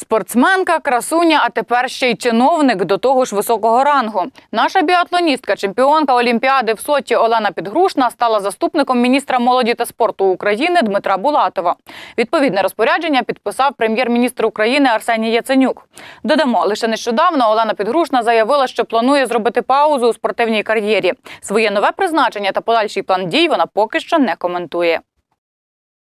Спортсменка, красуня, а тепер ще й чиновник до того ж високого рангу. Наша біатлоністка, чемпіонка Олімпіади в Соті Олена Підгрушна стала заступником міністра молоді та спорту України Дмитра Булатова. Відповідне розпорядження підписав прем'єр-міністр України Арсеній Яценюк. Додамо, лише нещодавно Олена Підгрушна заявила, що планує зробити паузу у спортивній кар'єрі. Своє нове призначення та подальший план дій вона поки що не коментує.